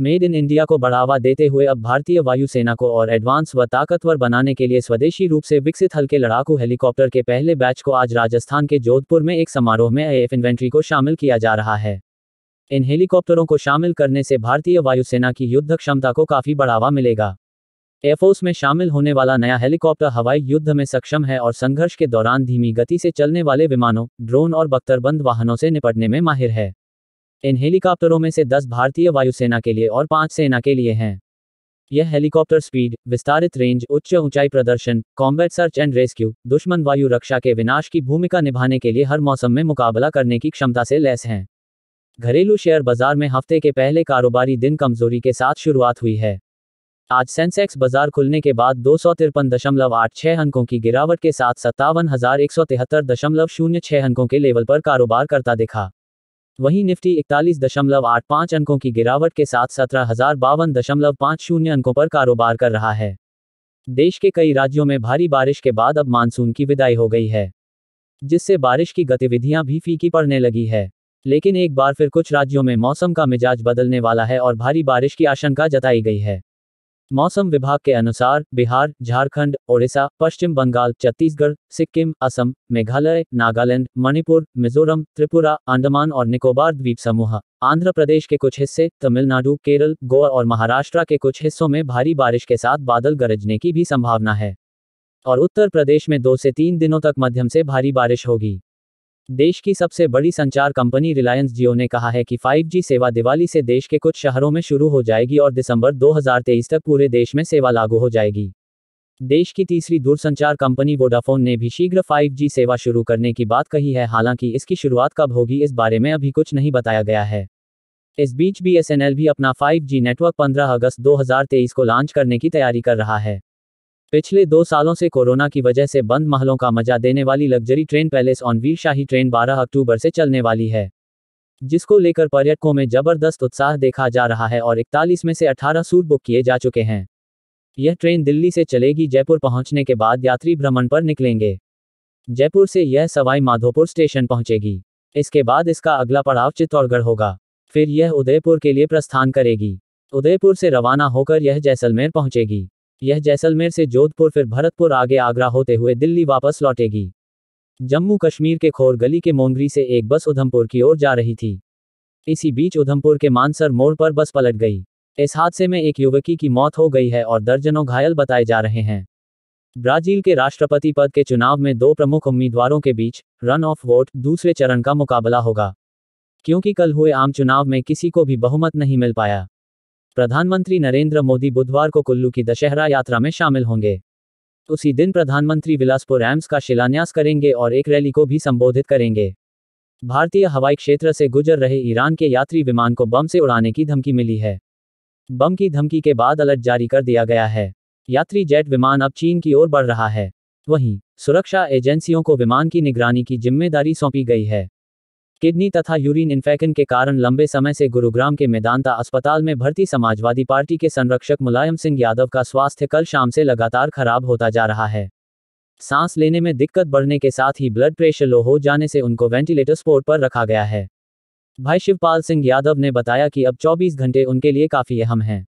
made in India को बढ़ावा देते हुए अब भारतीय वायुसेना को और एडवांस व ताकतवर बनाने के लिए स्वदेशी रूप से विकसित हल्के लड़ाकू हेलीकॉप्टर के पहले बैच को आज राजस्थान के जोधपुर में एक समारोह में एफ इन्वेंट्री को शामिल किया जा रहा है इन हेलीकॉप्टरों को शामिल करने से भारतीय वायुसेना की युद्ध क्षमता को काफी बढ़ावा मिलेगा एयरफोर्स में शामिल होने वाला नया हेलीकॉप्टर हवाई युद्ध में सक्षम है और संघर्ष के दौरान धीमी गति से चलने वाले विमानों ड्रोन और बख्तरबंद वाहनों से निपटने में माहिर है इन हेलीकॉप्टरों में से दस भारतीय वायुसेना के लिए और पांच सेना के लिए हैं यह हेलीकॉप्टर स्पीड विस्तारित रेंज उच्च ऊंचाई प्रदर्शन कॉम्बैट सर्च एंड रेस्क्यू दुश्मन वायु रक्षा के विनाश की भूमिका निभाने के लिए हर मौसम में मुकाबला करने की क्षमता से लैस हैं घरेलू शेयर बाजार में हफ्ते के पहले कारोबारी दिन कमजोरी के साथ शुरुआत हुई है आज सेंसेक्स बाजार खुलने के बाद दो सौ तिरपन दशमलव आठ छह अंकों की गिरावट के साथ सत्तावन हजार एक सौ तिहत्तर दशमलव शून्य अंकों के लेवल पर कारोबार करता दिखा वहीं निफ्टी इकतालीस दशमलव आठ पाँच अंकों की गिरावट के साथ सत्रह हजार बावन दशमलव पाँच शून्य अंकों पर कारोबार कर रहा है देश के कई राज्यों में भारी बारिश के बाद अब मानसून की विदाई हो गई है जिससे बारिश की गतिविधियां भी फीकी पड़ने लगी है लेकिन एक बार फिर कुछ राज्यों में मौसम का मिजाज बदलने वाला है और भारी बारिश की आशंका जताई गई है मौसम विभाग के अनुसार बिहार झारखंड ओडिशा पश्चिम बंगाल छत्तीसगढ़ सिक्किम असम मेघालय नागालैंड मणिपुर मिजोरम त्रिपुरा अंडमान और निकोबार द्वीप समूह आंध्र प्रदेश के कुछ हिस्से तमिलनाडु केरल गोवा और महाराष्ट्र के कुछ हिस्सों में भारी बारिश के साथ बादल गरजने की भी संभावना है और उत्तर प्रदेश में दो से तीन दिनों तक मध्यम से भारी बारिश होगी देश की सबसे बड़ी संचार कंपनी रिलायंस जियो ने कहा है कि 5G सेवा दिवाली से देश के कुछ शहरों में शुरू हो जाएगी और दिसंबर 2023 तक पूरे देश में सेवा लागू हो जाएगी देश की तीसरी दूरसंचार कंपनी वोडाफोन ने भी शीघ्र 5G सेवा शुरू करने की बात कही है हालांकि इसकी शुरुआत कब होगी इस बारे में अभी कुछ नहीं बताया गया है इस बीच बी भी अपना 5G नेटवर्क 15 अगस्त 2023 को लॉन्च करने की तैयारी कर रहा है पिछले दो सालों से कोरोना की वजह से बंद महलों का मजा देने वाली luxury train Palace on Wheels शाही ट्रेन 12 अक्टूबर से चलने वाली है जिसको लेकर पर्यटकों में जबरदस्त उत्साह देखा जा रहा है और इकतालीस में से अठारह सूट बुक किए जा चुके हैं यह ट्रेन दिल्ली से चलेगी जयपुर पहुंचने के बाद यात्री भ्रमण पर निकलेंगे जयपुर से यह सवाई माधोपुर स्टेशन पहुंचेगी इसके बाद इसका अगला पड़ाव चित्तौड़गढ़ होगा फिर यह उदयपुर के लिए प्रस्थान करेगी उदयपुर से रवाना होकर यह जैसलमेर पहुंचेगी यह जैसलमेर से जोधपुर फिर भरतपुर आगे आगरा होते हुए दिल्ली वापस लौटेगी जम्मू कश्मीर के खोर गली के मोंगरी से एक बस उधमपुर की ओर जा रही थी इसी बीच उधमपुर के मानसर मोड़ पर बस पलट गई इस हादसे में एक युवकी की मौत हो गई है और दर्जनों घायल बताए जा रहे हैं ब्राजील के राष्ट्रपति पद के चुनाव में दो प्रमुख उम्मीदवारों के बीच रन ऑफ वोट दूसरे चरण का मुकाबला होगा क्योंकि कल हुए आम चुनाव में किसी को भी बहुमत नहीं मिल पाया प्रधानमंत्री नरेंद्र मोदी बुधवार को कुल्लू की दशहरा यात्रा में शामिल होंगे उसी दिन प्रधानमंत्री बिलासपुर एम्स का शिलान्यास करेंगे और एक रैली को भी संबोधित करेंगे भारतीय हवाई क्षेत्र से गुजर रहे ईरान के यात्री विमान को बम से उड़ाने की धमकी मिली है बम की धमकी के बाद अलर्ट जारी कर दिया गया है यात्री जेट विमान अब चीन की ओर बढ़ रहा है वहीं सुरक्षा एजेंसियों को विमान की निगरानी की जिम्मेदारी सौंपी गई है किडनी तथा यूरिन इन्फेक्शन के कारण लंबे समय से गुरुग्राम के मैदानता अस्पताल में भर्ती समाजवादी पार्टी के संरक्षक मुलायम सिंह यादव का स्वास्थ्य कल शाम से लगातार खराब होता जा रहा है सांस लेने में दिक्कत बढ़ने के साथ ही ब्लड प्रेशर लो हो जाने से उनको वेंटिलेटर स्पोर्ट पर रखा गया है भाई शिवपाल सिंह यादव ने बताया कि अब 24 घंटे उनके लिए काफी अहम हैं